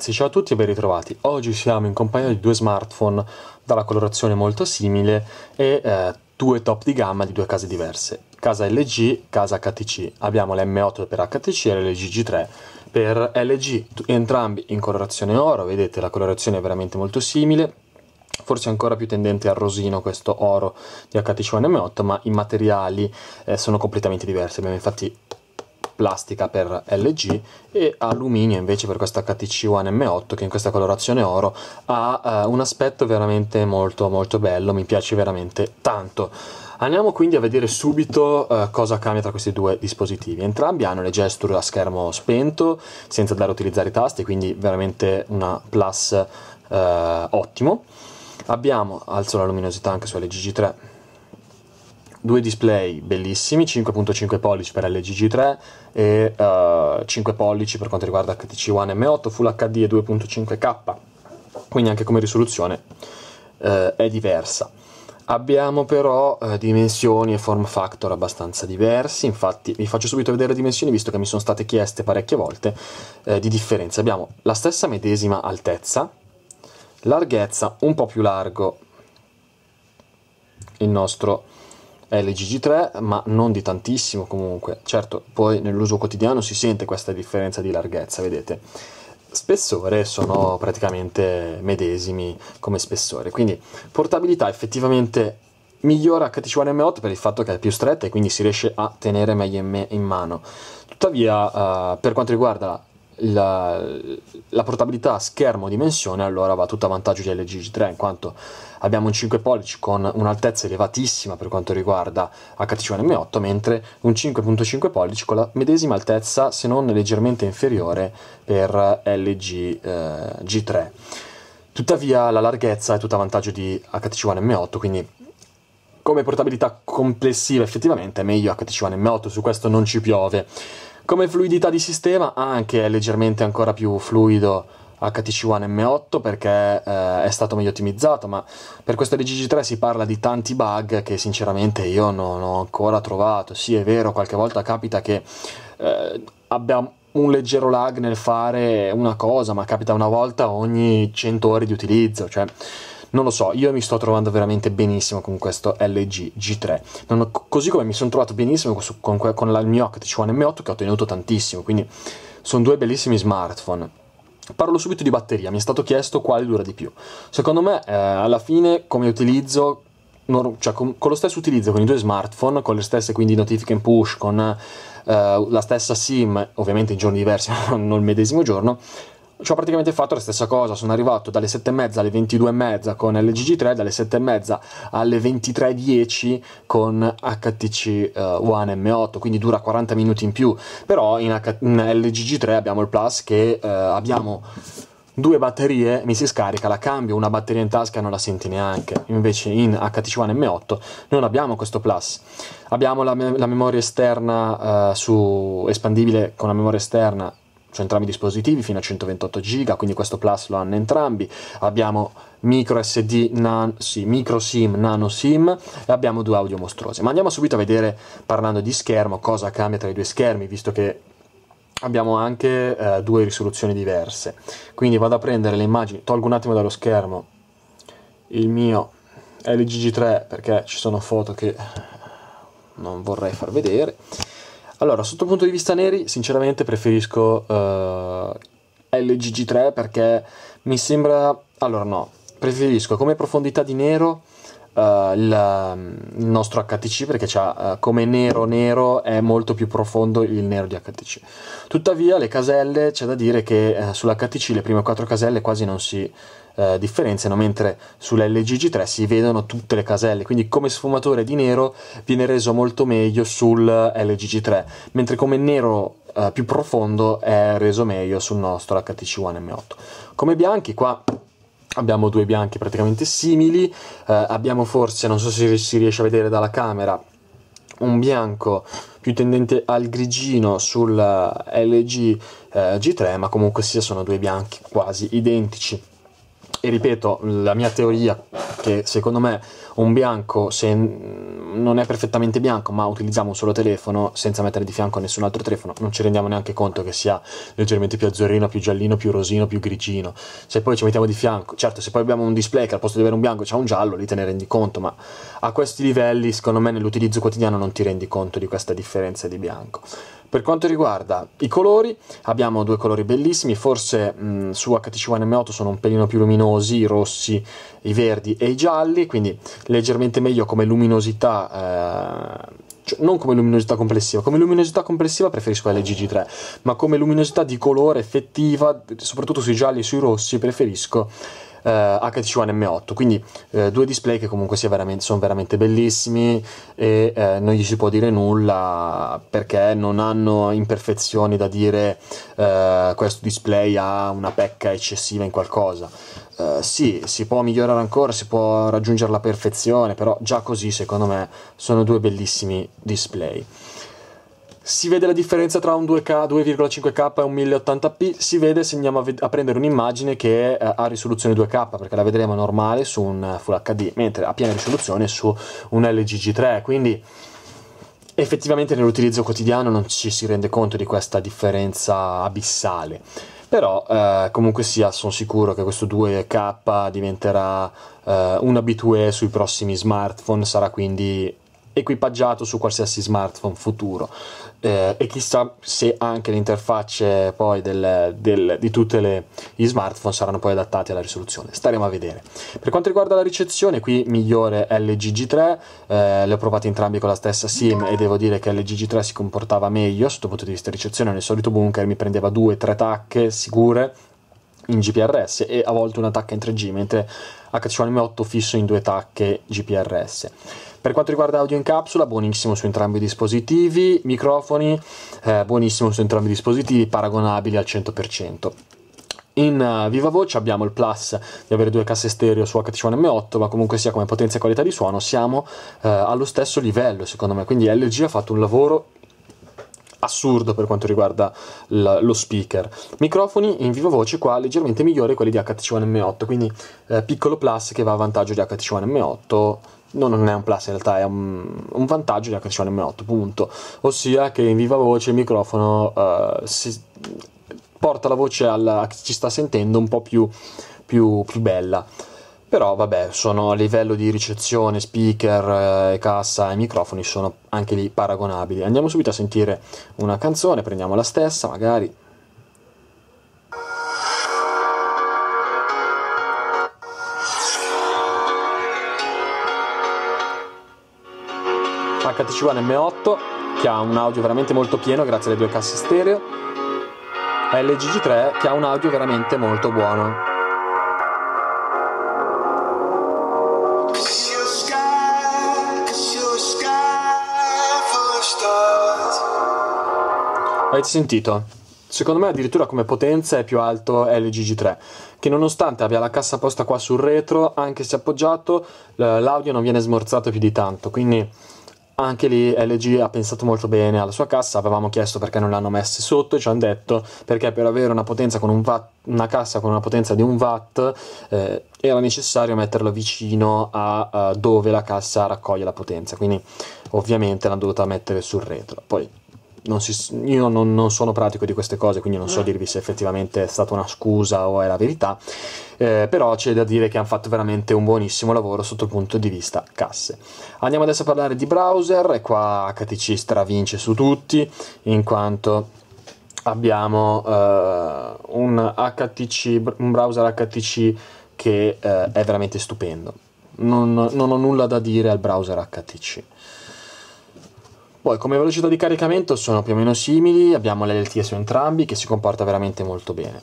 ragazzi, ciao a tutti e ben ritrovati. Oggi siamo in compagnia di due smartphone dalla colorazione molto simile e eh, due top di gamma di due case diverse, casa LG, casa HTC. Abbiamo l'M8 per HTC e l'LG G3 per LG, entrambi in colorazione oro, vedete la colorazione è veramente molto simile, forse ancora più tendente al rosino questo oro di HTC One M8, ma i materiali eh, sono completamente diversi, abbiamo infatti plastica per LG e alluminio invece per questa htc One m 8 che in questa colorazione oro ha eh, un aspetto veramente molto molto bello, mi piace veramente tanto. Andiamo quindi a vedere subito eh, cosa cambia tra questi due dispositivi. Entrambi hanno le gesture a schermo spento, senza andare a utilizzare i tasti, quindi veramente una plus eh, ottimo. Abbiamo, alzo la luminosità anche su LG g 3 due display bellissimi, 5.5 pollici per LGG3 e uh, eh, 5 pollici per quanto riguarda HTC One M8, Full HD e 2.5K, quindi anche come risoluzione uh, è diversa. Abbiamo però uh, dimensioni e form factor abbastanza diversi, infatti vi faccio subito vedere le dimensioni visto che mi sono state chieste parecchie volte di differenza. Abbiamo la stessa medesima altezza, larghezza un po' più largo il nostro LGG3, ma non di tantissimo comunque. Certo, poi nell'uso quotidiano si sente questa differenza di larghezza, vedete. Spessore sono praticamente medesimi come spessore, quindi portabilità effettivamente migliora htc One m 8 per il fatto che è più stretta e quindi si riesce a tenere meglio in, mano. Tuttavia, eh, per quanto riguarda la, la, portabilità schermo-dimensione allora va tutto a vantaggio di LG G3 in quanto abbiamo un 5 pollici con un'altezza elevatissima per quanto riguarda htc One m 8 mentre un 5.5 pollici con la medesima altezza se non leggermente inferiore per LG eh, G3 tuttavia la larghezza è tutta a vantaggio di htc One m 8 quindi come portabilità complessiva effettivamente è meglio htc One m 8 su questo non ci piove come fluidità di sistema ah, anche è leggermente ancora più fluido HTC One M8 perché eh, è stato meglio ottimizzato, ma per questo LGG3 si parla di tanti bug che sinceramente io non ho ancora trovato. Sì, è vero, qualche volta capita che eh, abbia un leggero lag nel fare una cosa, ma capita una volta ogni 100 ore di utilizzo, cioè non lo so, io mi sto trovando veramente benissimo con questo LG G3, non, così come mi sono trovato benissimo con, con, con la, il mio HTC One M8 che ho tenuto tantissimo, quindi sono due bellissimi smartphone. Parlo subito di batteria, mi è stato chiesto quale dura di più. Secondo me, eh, alla fine, come utilizzo, non, cioè con, con, lo stesso utilizzo con i due smartphone, con le stesse quindi notifiche in push, con eh, la stessa SIM, ovviamente in giorni diversi, non il medesimo giorno, ci ho praticamente fatto la stessa cosa, sono arrivato dalle 7.30 alle 22.30 con LG g 3 dalle 7.30 alle 23.10 con HTC eh, One M8, quindi dura 40 minuti in più, però in, H- in LGG3 abbiamo il Plus che eh, abbiamo due batterie mi si scarica, la cambio, una batteria in tasca e non la senti neanche. Invece in HTC One M8 non abbiamo questo plus. Abbiamo la, me- la memoria esterna eh, su espandibile con la memoria esterna su entrambi i dispositivi fino a 128 GB, quindi questo Plus lo hanno entrambi. Abbiamo micro SD, nan, sì, micro SIM, nano SIM e abbiamo due audio mostruose. Ma andiamo subito a vedere, parlando di schermo, cosa cambia tra i due schermi, visto che abbiamo anche eh, due risoluzioni diverse. Quindi vado a prendere le immagini, tolgo un attimo dallo schermo il mio LG 3 perché ci sono foto che non vorrei far vedere. Allora, sotto il punto di vista neri, sinceramente preferisco uh, eh, LGG3 perché mi sembra... Allora no, preferisco come profondità di nero uh, il, mm, il, nostro HTC perché uh, come nero nero è molto più profondo il nero di HTC. Tuttavia le caselle, c'è da dire che sull'HTC le prime quattro caselle quasi non si eh, differenze, no? mentre g 3 si vedono tutte le caselle, quindi come sfumatore di nero viene reso molto meglio sul g 3 mentre come nero eh, più profondo è reso meglio sul nostro HTC One M8. Come bianchi qua abbiamo due bianchi praticamente simili, eh, abbiamo forse, non so se si riesce a vedere dalla camera, un bianco più tendente al grigino sul LG eh, G3, ma comunque sia sono due bianchi quasi identici e ripeto, la mia teoria che secondo me un bianco, se non è perfettamente bianco, ma utilizziamo un solo telefono senza mettere di fianco nessun altro telefono, non ci rendiamo neanche conto che sia leggermente più azzurrino, più giallino, più rosino, più grigino. Se poi ci mettiamo di fianco, certo, se poi abbiamo un display che al posto di avere un bianco c'è un giallo, lì te ne rendi conto, ma a questi livelli, secondo me, nell'utilizzo quotidiano non ti rendi conto di questa differenza di bianco. Per quanto riguarda i colori, abbiamo due colori bellissimi, forse mh, mm, su htc One m 8 sono un pelino più luminosi, i rossi, i verdi e i gialli, quindi leggermente meglio come luminosità, eh, cioè non come luminosità complessiva, come luminosità complessiva preferisco la LGG3, ma come luminosità di colore effettiva, soprattutto sui gialli e sui rossi, preferisco HTC eh, One m 8 quindi eh, due display che comunque veramente, sono veramente bellissimi e eh, non gli si può dire nulla perché non hanno imperfezioni da dire questo display ha una pecca eccessiva in qualcosa. Uh, sì, si può migliorare ancora, si può raggiungere la perfezione, però già così secondo me sono due bellissimi display si vede la differenza tra un 2K, 2,5K e un 1080p, si vede se andiamo a, ved- a prendere un'immagine che eh, ha risoluzione 2K, perché la vedremo normale su un Full HD, mentre a piena risoluzione su un LG G3, quindi effettivamente nell'utilizzo quotidiano non ci si rende conto di questa differenza abissale. Però eh, comunque sia, sono sicuro che questo 2K diventerà eh, un abitué sui prossimi smartphone, sarà quindi equipaggiato su qualsiasi smartphone futuro eh, e chissà se anche le interfacce poi del, del, di tutti gli smartphone saranno poi adattate alla risoluzione staremo a vedere per quanto riguarda la ricezione qui migliore LG G3 eh, le ho provate entrambi con la stessa sim e devo dire che LG G3 si comportava meglio sotto punto di vista di ricezione nel solito bunker mi prendeva 2 tre tacche sicure in GPRS e a volte una tacca in 3G mentre HTC One M8 fisso in due tacche GPRS per quanto riguarda audio in capsula, buonissimo su entrambi i dispositivi, microfoni, eh, buonissimo su entrambi i dispositivi, paragonabili al 100%. In eh, viva voce abbiamo il plus di avere due casse stereo su HTC1M8, ma comunque sia come potenza e qualità di suono siamo eh, allo stesso livello, secondo me. Quindi LG ha fatto un lavoro assurdo per quanto riguarda lo speaker. Microfoni in viva voce qua leggermente migliori quelli di HTC1M8, quindi eh, piccolo plus che va a vantaggio di HTC1M8 No, non è un plus in realtà, è un, un vantaggio della canzone M8, punto. Ossia che in viva voce il microfono uh, si, porta la voce alla, a chi ci sta sentendo un po' più, più, più bella. Però vabbè, sono a livello di ricezione, speaker, eh, cassa e microfoni sono anche lì paragonabili. Andiamo subito a sentire una canzone, prendiamo la stessa magari. Shuan M8 che ha un audio veramente molto pieno grazie alle due casse stereo e l'EGG3 che ha un audio veramente molto buono Avete sentito? Secondo me addirittura come potenza è più alto LGG3, che nonostante abbia la cassa posta qua sul retro, anche se appoggiato, l'audio non viene smorzato più di tanto, quindi anche lì LG ha pensato molto bene alla sua cassa, avevamo chiesto perché non l'hanno messa sotto e ci hanno detto perché per avere una, con un watt, una cassa con una potenza di un watt eh, era necessario metterla vicino a, a eh, dove la cassa raccoglie la potenza, quindi ovviamente l'hanno dovuta mettere sul retro. Poi non si, io non, non, sono pratico di queste cose, quindi non so dirvi se effettivamente è stata una scusa o è la verità, eh, però c'è da dire che hanno fatto veramente un buonissimo lavoro sotto il punto di vista casse. Andiamo adesso a parlare di browser, e qua HTC stravince su tutti, in quanto abbiamo eh, un, HTC, un browser HTC che eh, è veramente stupendo. Non, non ho nulla da dire al browser HTC poi come velocità di caricamento sono più o meno simili, abbiamo l'LT su entrambi che si comporta veramente molto bene.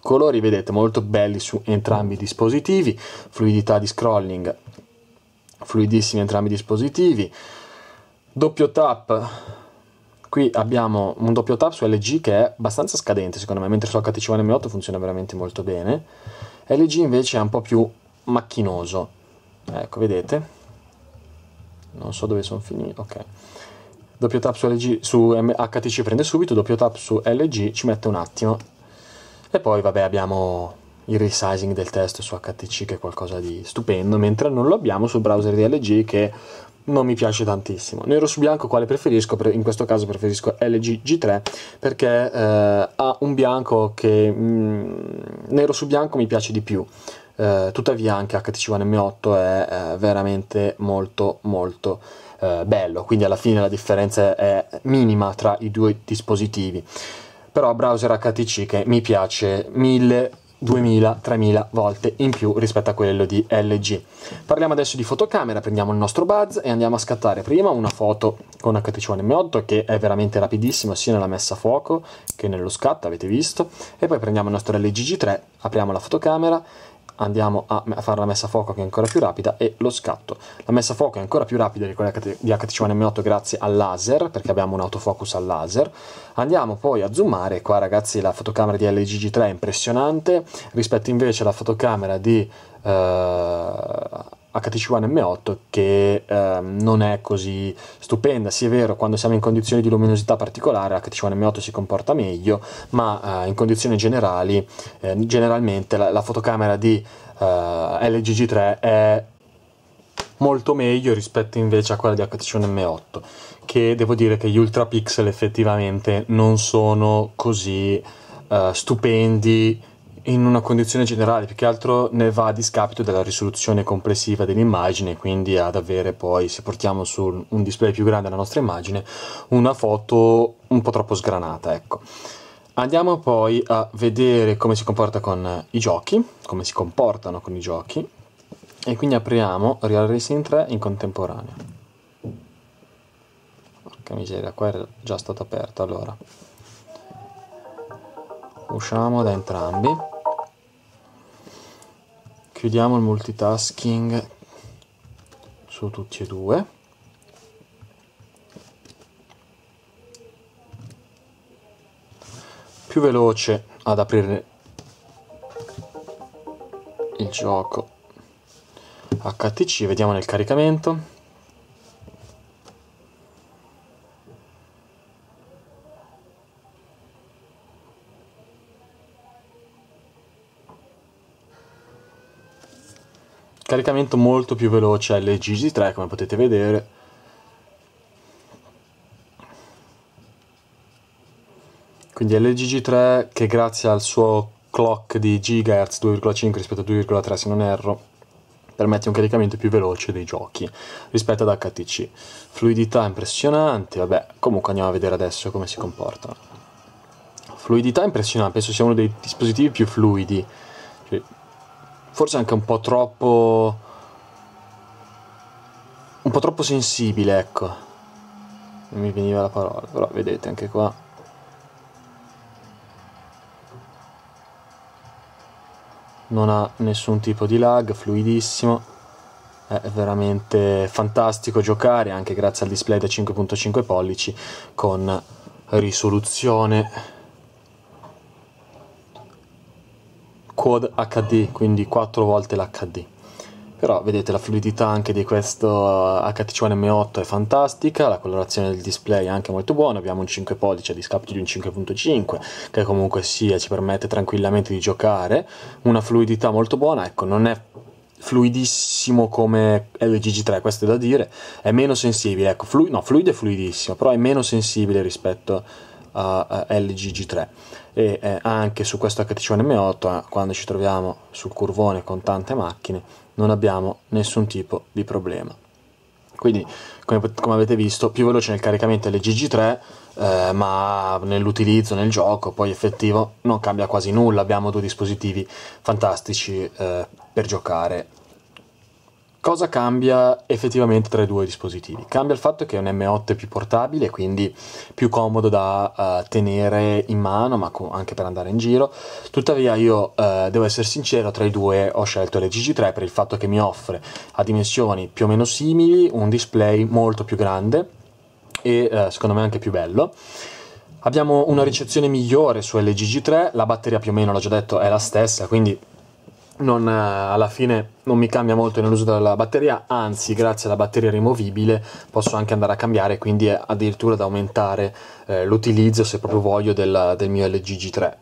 Colori vedete molto belli su entrambi i dispositivi, fluidità di scrolling fluidissimi entrambi i dispositivi, doppio tap, qui abbiamo un doppio tap su LG che è abbastanza scadente secondo me, mentre su HTC One M8 funziona veramente molto bene, LG invece è un po' più macchinoso, ecco vedete, non so dove sono finito, ok doppio tap su, LG, su HTC prende subito, doppio tap su LG ci mette un attimo. E poi vabbè abbiamo il resizing del testo su HTC che è qualcosa di stupendo, mentre non lo abbiamo sul browser di LG che non mi piace tantissimo. Nero su bianco quale preferisco? In questo caso preferisco LG G3 perché eh, ha un bianco che mh, mm, nero su bianco mi piace di più. Eh, tuttavia anche HTC One M8 è eh, veramente molto molto eh, bello, quindi alla fine la differenza è minima tra i due dispositivi. Però browser HTC che mi piace 1000 2000, 3000 volte in più rispetto a quello di LG. Parliamo adesso di fotocamera, prendiamo il nostro Buzz e andiamo a scattare prima una foto con HTC One M8 che è veramente rapidissimo sia nella messa a fuoco che nello scatto, avete visto, e poi prendiamo il nostro LG G3, apriamo la fotocamera andiamo a, fare la messa a fuoco che è ancora più rapida e lo scatto. La messa a fuoco è ancora più rapida di quella di HTC1M8 grazie al laser, perché abbiamo un autofocus al laser. Andiamo poi a zoomare, qua ragazzi la fotocamera di LG G3 è impressionante, rispetto invece alla fotocamera di... Eh, HTC1 M8 che ehm, non è così stupenda, sì è vero quando siamo in condizioni di luminosità particolare HTC1 M8 si comporta meglio, ma eh, in condizioni generali eh, generalmente la, la, fotocamera di eh, LGG3 è molto meglio rispetto invece a quella di HTC1 M8 che devo dire che gli ultra pixel effettivamente non sono così eh, stupendi in una condizione generale, più che altro ne va a discapito della risoluzione complessiva dell'immagine, quindi ad avere poi, se portiamo su un display più grande la nostra immagine, una foto un po' troppo sgranata, ecco. Andiamo poi a vedere come si comporta con i giochi, come si comportano con i giochi, e quindi apriamo Real Racing 3 in contemporanea. Porca miseria, qua era già stato aperto, allora. Usciamo da entrambi chiudiamo il multitasking su tutti e due più veloce ad aprire il gioco HTC vediamo nel caricamento caricamento molto più veloce LGG3 come potete vedere quindi LGG3 che grazie al suo clock di GHz 2,5 rispetto a 2,3 se non erro permette un caricamento più veloce dei giochi rispetto ad HTC fluidità impressionante vabbè comunque andiamo a vedere adesso come si comportano fluidità impressionante penso sia uno dei dispositivi più fluidi cioè, forse anche un po' troppo un po' troppo sensibile ecco non mi veniva la parola però vedete anche qua non ha nessun tipo di lag fluidissimo è veramente fantastico giocare anche grazie al display da 5.5 pollici con risoluzione Quad HD, quindi 4 volte l'HD. Però vedete la fluidità anche di questo HTC eh, One m 8 è fantastica, la colorazione del display è anche molto buona, abbiamo un 5 pollice a discapito di un 5.5 che comunque sia ci permette tranquillamente di giocare, una fluidità molto buona, ecco non è fluidissimo come LG G3, questo è da dire, è meno sensibile, ecco, flu- no, fluido è fluidissimo, però è meno sensibile rispetto a uh, LGG3 e eh, anche su questo HTC1M8 eh, quando ci troviamo sul curvone con tante macchine non abbiamo nessun tipo di problema quindi come, come avete visto più veloce nel caricamento LGG3 eh, ma nell'utilizzo nel gioco poi effettivo non cambia quasi nulla abbiamo due dispositivi fantastici eh, per giocare Cosa cambia effettivamente tra i due dispositivi? Cambia il fatto che un M8 è più portabile, quindi più comodo da uh, tenere in mano, ma co- anche per andare in giro. Tuttavia io uh, devo essere sincero, tra i due ho scelto l'EGG3 per il fatto che mi offre a dimensioni più o meno simili un display molto più grande e uh, secondo me anche più bello. Abbiamo una ricezione migliore su LG g 3 la batteria più o meno, l'ho già detto, è la stessa, quindi non, eh, alla fine non mi cambia molto nell'uso della batteria, anzi grazie alla batteria rimovibile posso anche andare a cambiare, quindi addirittura ad aumentare eh, l'utilizzo se proprio voglio del, del mio LG G3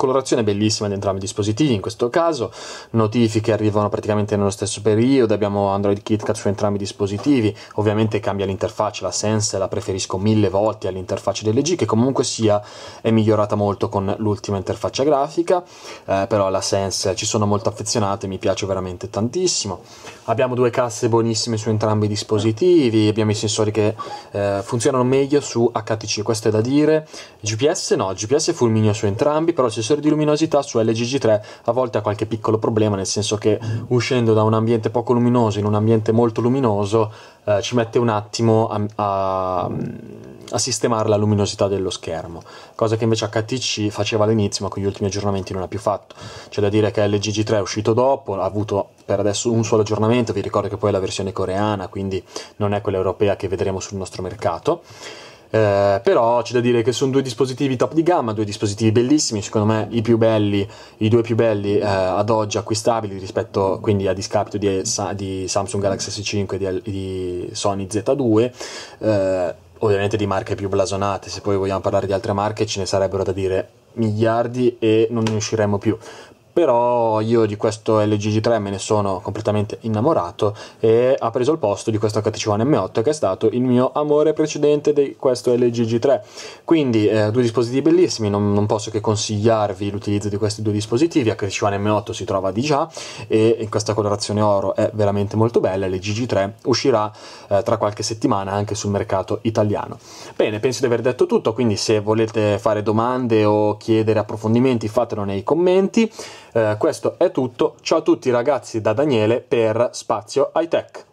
colorazione bellissima di entrambi i dispositivi in questo caso, notifiche arrivano praticamente nello stesso periodo, abbiamo Android KitKat su entrambi i dispositivi, ovviamente cambia l'interfaccia, la Sense la preferisco mille volte all'interfaccia dell'EG che comunque sia è migliorata molto con l'ultima interfaccia grafica, eh, però alla Sense ci sono molto affezionate e mi piace veramente tantissimo. Abbiamo due casse buonissime su entrambi i dispositivi, abbiamo i sensori che eh, funzionano meglio su HTC, questo è da dire. GPS no, GPS fulminio su entrambi, però ci sono sensore di luminosità su LGG3 a volte ha qualche piccolo problema, nel senso che uscendo da un ambiente poco luminoso in un ambiente molto luminoso eh, ci mette un attimo a, a, a, sistemare la luminosità dello schermo, cosa che invece HTC faceva all'inizio ma con gli ultimi aggiornamenti non ha più fatto. C'è da dire che LGG3 è uscito dopo, ha avuto per adesso un solo aggiornamento, vi ricordo che poi è la versione coreana, quindi non è quella europea che vedremo sul nostro mercato eh, però c'è da dire che sono due dispositivi top di gamma, due dispositivi bellissimi, secondo me i più belli, i due più belli eh, ad oggi acquistabili rispetto quindi a discapito di, di Samsung Galaxy S5 e di, di, Sony Z2. Eh, ovviamente di marche più blasonate, se poi vogliamo parlare di altre marche ce ne sarebbero da dire miliardi e non ne usciremo più però io di questo LG g 3 me ne sono completamente innamorato e ha preso il posto di questo htc One m 8 che è stato il mio amore precedente di questo LG g 3 quindi eh, due dispositivi bellissimi non, non, posso che consigliarvi l'utilizzo di questi due dispositivi htc One m 8 si trova di già e in questa colorazione oro è veramente molto bella LG g 3 uscirà eh, tra qualche settimana anche sul mercato italiano bene penso di aver detto tutto quindi se volete fare domande o chiedere approfondimenti fatelo nei commenti eh, questo è tutto, ciao a tutti ragazzi da Daniele per Spazio High Tech.